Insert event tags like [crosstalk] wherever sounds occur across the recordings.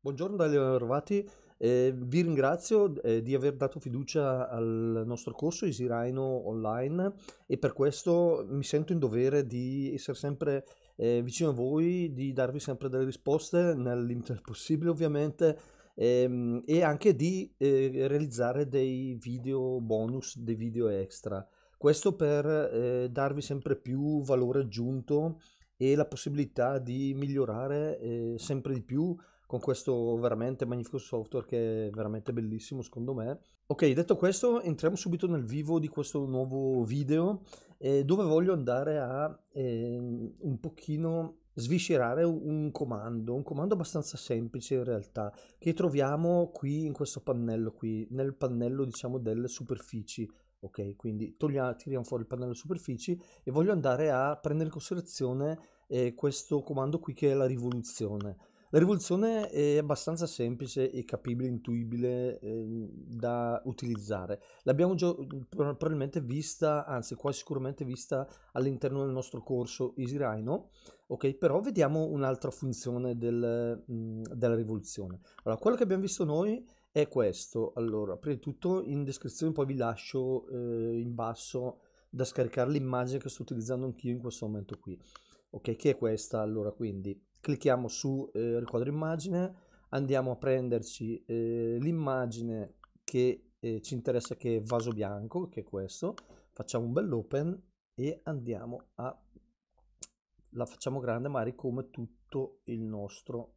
Buongiorno dagli arrivati eh, vi ringrazio eh, di aver dato fiducia al nostro corso Isiraino Online e per questo mi sento in dovere di essere sempre eh, vicino a voi, di darvi sempre delle risposte nel limite del possibile ovviamente ehm, e anche di eh, realizzare dei video bonus, dei video extra. Questo per eh, darvi sempre più valore aggiunto e la possibilità di migliorare eh, sempre di più con questo veramente magnifico software che è veramente bellissimo secondo me. Ok, detto questo, entriamo subito nel vivo di questo nuovo video eh, dove voglio andare a eh, un pochino sviscerare un comando, un comando abbastanza semplice in realtà, che troviamo qui in questo pannello qui, nel pannello diciamo delle superfici. Ok, quindi togliamo, tiriamo fuori il pannello superfici e voglio andare a prendere in considerazione eh, questo comando qui che è la rivoluzione. La rivoluzione è abbastanza semplice e capibile, intuibile eh, da utilizzare. L'abbiamo già probabilmente vista, anzi quasi sicuramente vista all'interno del nostro corso Easy Rhino. ok? Però vediamo un'altra funzione del, mh, mhmm, della rivoluzione. Allora, quello che abbiamo visto noi è questo. Allora, prima di tutto in descrizione poi vi lascio eh, in basso da scaricare l'immagine che sto utilizzando anch'io in questo momento qui, ok? Che è questa, allora, quindi clicchiamo su eh, riquadro immagine, andiamo a prenderci eh, l'immagine che eh, ci interessa che è vaso bianco, che è questo, facciamo un bel open e andiamo a, la facciamo grande magari come tutto il nostro,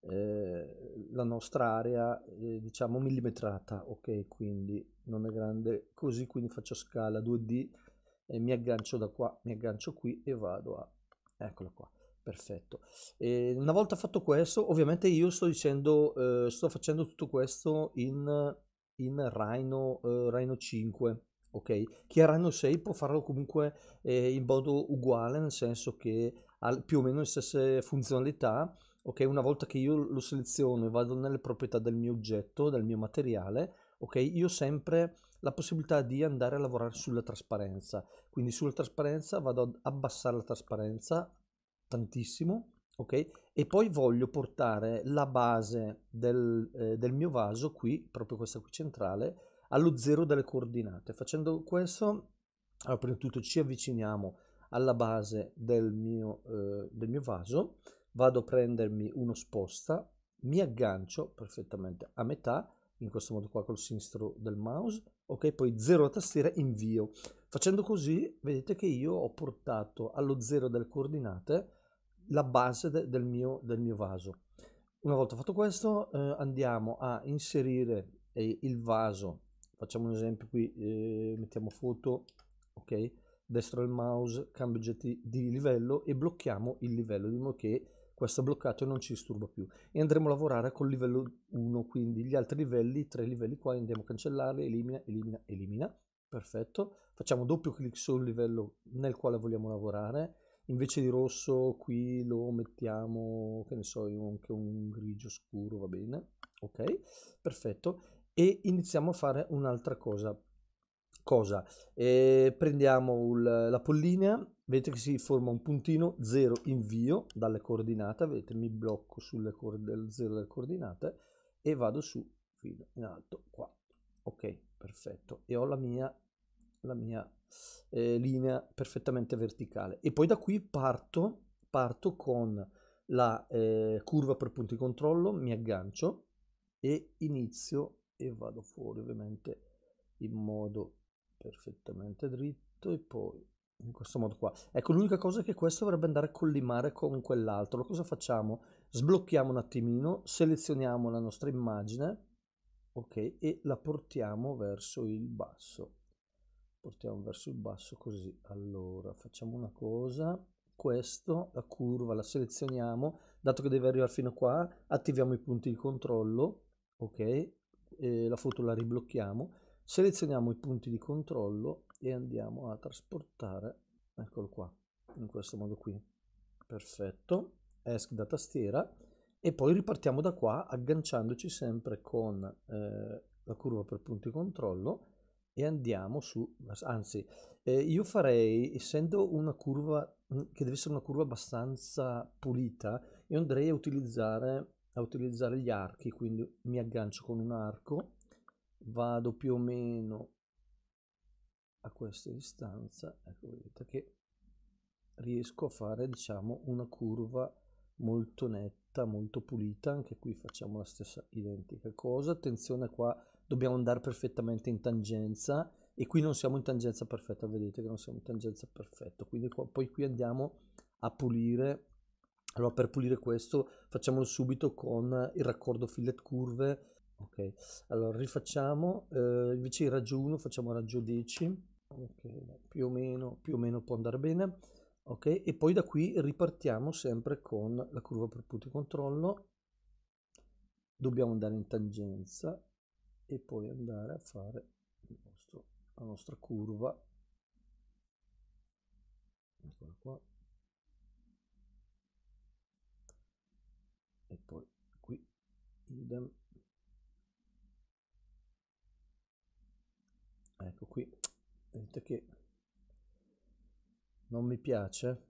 eh, la nostra area eh, diciamo millimetrata, ok, quindi non è grande così, quindi faccio scala 2D, e mi aggancio da qua, mi aggancio qui e vado a, eccola qua Perfetto. E ehm, una volta fatto questo, ovviamente io sto dicendo, eh, sto facendo tutto questo in, in Rhino, eh, Rhino 5, ok? Chi ha Rhino 6 può farlo comunque eh, in modo uguale, nel senso che ha più o meno le stesse funzionalità, ok? Una volta che io lo seleziono e vado nelle proprietà del mio oggetto, del mio materiale, ok? Io ho sempre la possibilità di andare a lavorare sulla trasparenza, quindi sulla trasparenza vado ad abbassare la trasparenza, tantissimo, ok? E poi voglio portare la base del, eh, del mio vaso qui, proprio questa qui centrale, allo zero delle coordinate. Facendo questo, allora, prima di tutto ci avviciniamo alla base del mio, eh, del mio vaso, vado a prendermi uno sposta, mi aggancio perfettamente a metà, in questo modo qua col sinistro del mouse, ok, poi zero la tastiera, invio. Facendo così, vedete che io ho portato allo zero delle coordinate la base de, del, mio, del, mio, vaso. Una volta fatto questo eh, andiamo a inserire eh, il vaso, facciamo un esempio qui, eh, mettiamo foto, ok? destro il mouse, cambio oggetti di livello e blocchiamo il livello, diciamo che questo è bloccato e non ci disturba più. E andremo a lavorare col livello 1, quindi gli altri livelli, tre livelli qua, andiamo a cancellarli, elimina, elimina, elimina, perfetto. Facciamo doppio clic sul livello nel quale vogliamo lavorare invece di rosso qui lo mettiamo, che ne so, anche un grigio scuro, va bene, ok, perfetto, e iniziamo a fare un'altra cosa, cosa? Eh, prendiamo il, la pollinea, vedete che si forma un puntino, 0 invio dalle coordinate, vedete mi blocco sulle del 0 delle coordinate e vado su fino in alto qua, ok, perfetto, e ho la mia la mia eh, linea perfettamente verticale. E poi da qui parto, parto con la eh, curva per punti di controllo, mi aggancio e inizio e vado fuori ovviamente in modo perfettamente dritto e poi in questo modo qua. Ecco, l'unica cosa è che questo dovrebbe andare a collimare con quell'altro. cosa facciamo? Sblocchiamo un attimino, selezioniamo la nostra immagine, ok, e la portiamo verso il basso portiamo verso il basso così allora facciamo una cosa questo la curva la selezioniamo dato che deve arrivare fino a qua attiviamo i punti di controllo ok e la foto la riblocchiamo selezioniamo i punti di controllo e andiamo a trasportare eccolo qua in questo modo qui perfetto esc da tastiera e poi ripartiamo da qua agganciandoci sempre con eh, la curva per punti di controllo e andiamo su, anzi, eh, io farei, essendo una curva mm, che deve essere una curva abbastanza pulita, io andrei a utilizzare, a utilizzare gli archi, quindi mi aggancio con un arco, vado più o meno a questa distanza, ecco vedete che riesco a fare diciamo una curva molto netta, molto pulita, anche qui facciamo la stessa identica cosa, attenzione qua dobbiamo andare perfettamente in tangenza e qui non siamo in tangenza perfetta, vedete che non siamo in tangenza perfetta, quindi qua, poi qui andiamo a pulire, allora per pulire questo facciamolo subito con il raccordo fillet curve, ok, allora rifacciamo, eh, invece il raggio 1 facciamo raggio 10, ok, più o meno, più o meno può andare bene, ok? E poi da qui ripartiamo sempre con la curva per punto di controllo, dobbiamo andare in tangenza e poi andare a fare nostro, la nostra curva, eccola qua, e poi qui, idem. Ecco qui, vedete che non mi piace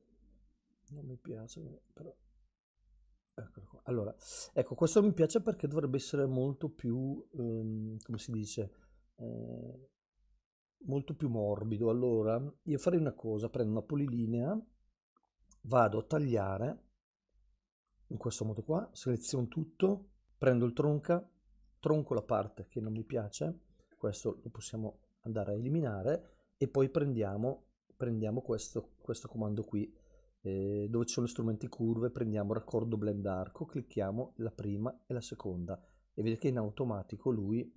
non mi piace però eccolo qua allora ecco questo mi piace perché dovrebbe essere molto più ehm, come si dice eh, molto più morbido allora io farei una cosa prendo una polilinea vado a tagliare in questo modo qua seleziono tutto prendo il tronca tronco la parte che non mi piace questo lo possiamo andare a eliminare e poi prendiamo prendiamo questo, questo comando qui, eh, dove ci sono gli strumenti curve, prendiamo raccordo blend arco, clicchiamo la prima e la seconda e vedete che in automatico lui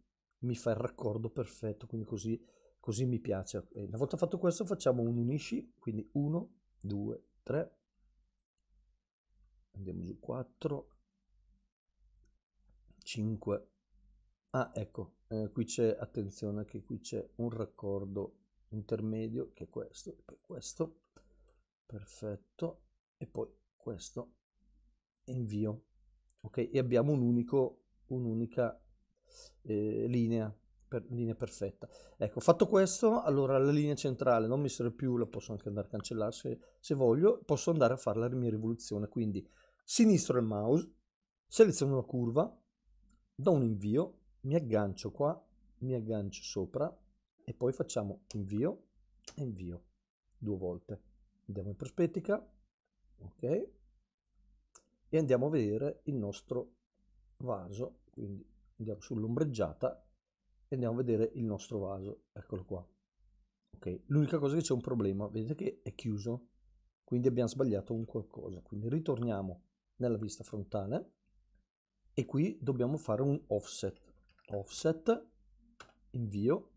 mi fa il raccordo perfetto, quindi così, così mi piace. E una volta fatto questo facciamo un unisci, quindi 1, 2, 3, andiamo giù 4, 5, ah ecco, eh, qui c'è, attenzione che qui c'è un raccordo intermedio che è questo, e poi questo, perfetto, e poi questo, invio, ok? E abbiamo un unico, un'unica eh, linea, per, linea perfetta. Ecco, fatto questo, allora la linea centrale non mi serve più, la posso anche andare a cancellare se, se voglio, posso andare a fare la mia rivoluzione, quindi sinistro il mouse, seleziono la curva, do un invio, mi aggancio qua, mi aggancio sopra, e poi facciamo invio e invio due volte. Andiamo in prospettica, ok, e andiamo a vedere il nostro vaso, quindi andiamo sull'ombreggiata e andiamo a vedere il nostro vaso, eccolo qua. Ok, l'unica cosa che c'è un problema, vedete che è chiuso, quindi abbiamo sbagliato un qualcosa, quindi ritorniamo nella vista frontale e qui dobbiamo fare un offset, offset, invio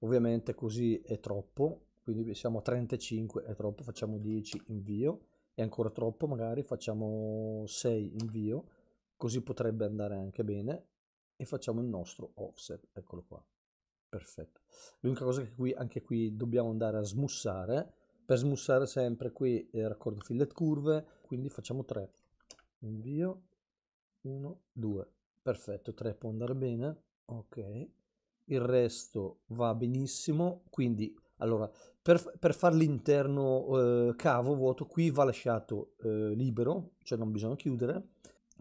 ovviamente così è troppo, quindi siamo a 35, è troppo, facciamo 10 invio, è ancora troppo magari, facciamo 6 invio, così potrebbe andare anche bene, e facciamo il nostro offset, eccolo qua, perfetto. L'unica cosa che qui, anche qui dobbiamo andare a smussare, per smussare sempre qui eh, raccordo fillet curve, quindi facciamo 3, invio, 1, 2, perfetto, 3 può andare bene, ok, il resto va benissimo, quindi allora, per, per fare l'interno eh, cavo vuoto qui va lasciato eh, libero, cioè non bisogna chiudere,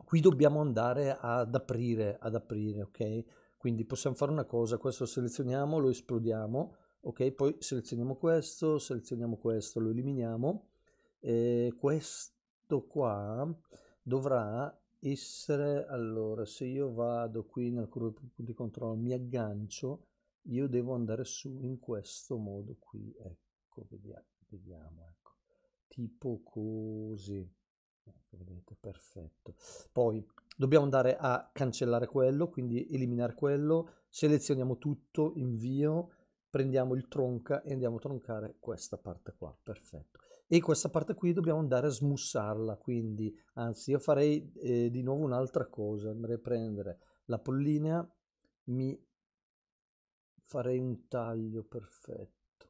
qui dobbiamo andare ad aprire, ad aprire, ok? Quindi possiamo fare una cosa, questo lo selezioniamo, lo esplodiamo, ok? Poi selezioniamo questo, selezioniamo questo, lo eliminiamo, e questo qua dovrà essere, allora, se io vado qui nel gruppo di controllo, mi aggancio, io devo andare su in questo modo qui, ecco, vediamo, vediamo ecco. tipo così, ecco, vedete, perfetto. Poi dobbiamo andare a cancellare quello, quindi eliminare quello, selezioniamo tutto, invio, prendiamo il tronca e andiamo a troncare questa parte qua, perfetto e questa parte qui dobbiamo andare a smussarla, quindi anzi io farei eh, di nuovo un'altra cosa, andrei a prendere la pollinea, mi farei un taglio perfetto,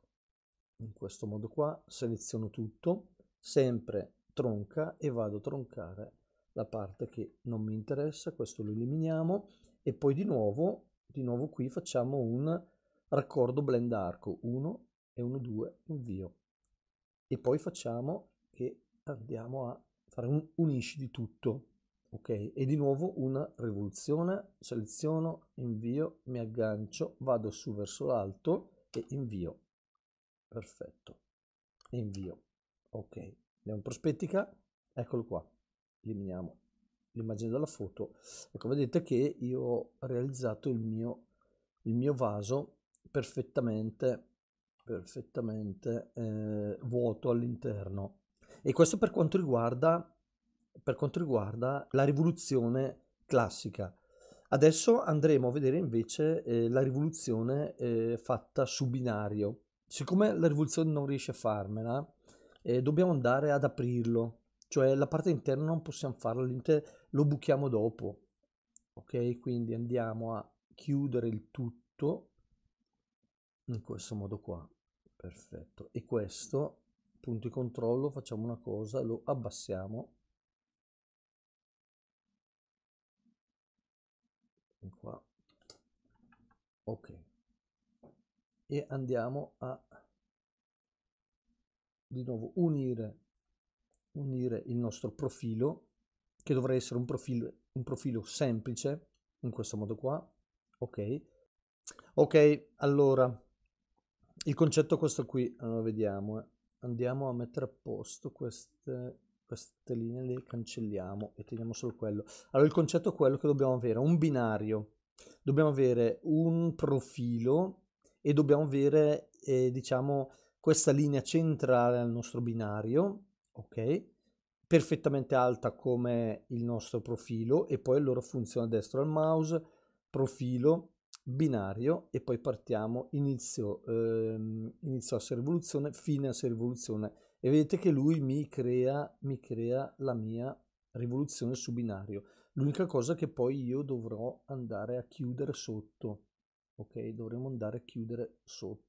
in questo modo qua, seleziono tutto, sempre tronca e vado a troncare la parte che non mi interessa, questo lo eliminiamo e poi di nuovo, di nuovo qui facciamo un raccordo blend arco 1 e 1 2 invio e poi facciamo che andiamo a fare un unisci di tutto ok e di nuovo una rivoluzione seleziono invio mi aggancio vado su verso l'alto e invio perfetto e invio ok andiamo in prospettica eccolo qua eliminiamo l'immagine dalla foto ecco vedete che io ho realizzato il mio il mio vaso perfettamente perfettamente eh, vuoto all'interno. E questo per quanto riguarda, per quanto riguarda la rivoluzione classica. Adesso andremo a vedere invece eh, la rivoluzione eh, fatta su binario. Siccome la rivoluzione non riesce a farmela, eh, dobbiamo andare ad aprirlo, cioè la parte interna non possiamo farla, lo buchiamo dopo. Ok, quindi andiamo a chiudere il tutto in questo modo qua perfetto e questo punto di controllo facciamo una cosa lo abbassiamo qua ok e andiamo a di nuovo unire unire il nostro profilo che dovrà essere un profilo un profilo semplice in questo modo qua ok ok allora il concetto è questo qui, allora vediamo, eh. andiamo a mettere a posto queste, queste linee, le cancelliamo e teniamo solo quello. Allora il concetto è quello che dobbiamo avere, un binario, dobbiamo avere un profilo e dobbiamo avere, eh, diciamo, questa linea centrale al nostro binario, ok? Perfettamente alta come il nostro profilo e poi allora funziona destro al mouse, profilo, binario e poi partiamo inizio, ehm, inizio asse rivoluzione, fine a asse rivoluzione e vedete che lui mi crea, mi crea la mia rivoluzione su binario. L'unica cosa che poi io dovrò andare a chiudere sotto, ok? Dovremo andare a chiudere sotto.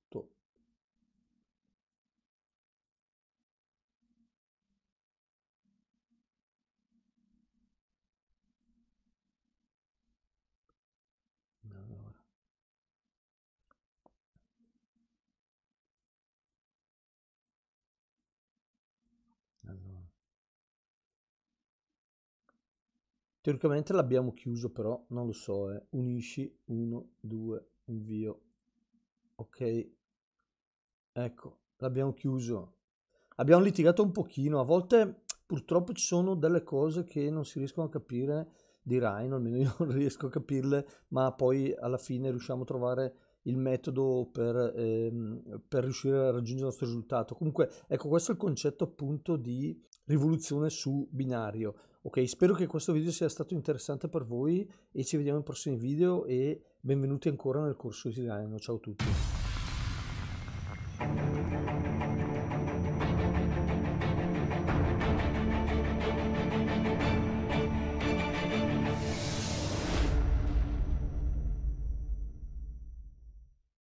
Teoricamente l'abbiamo chiuso però, non lo so, eh. unisci, 1, 2, invio, ok, ecco, l'abbiamo chiuso. Abbiamo litigato un pochino, a volte purtroppo ci sono delle cose che non si riescono a capire di Rhino, almeno io [laughs] non riesco a capirle, ma poi alla fine riusciamo a trovare il metodo per, ehm, per riuscire a raggiungere il nostro risultato. Comunque, ecco, questo è il concetto appunto di rivoluzione su binario. Ok, spero che questo video sia stato interessante per voi e ci vediamo in prossimi video e benvenuti ancora nel corso di Silano. Ciao a tutti.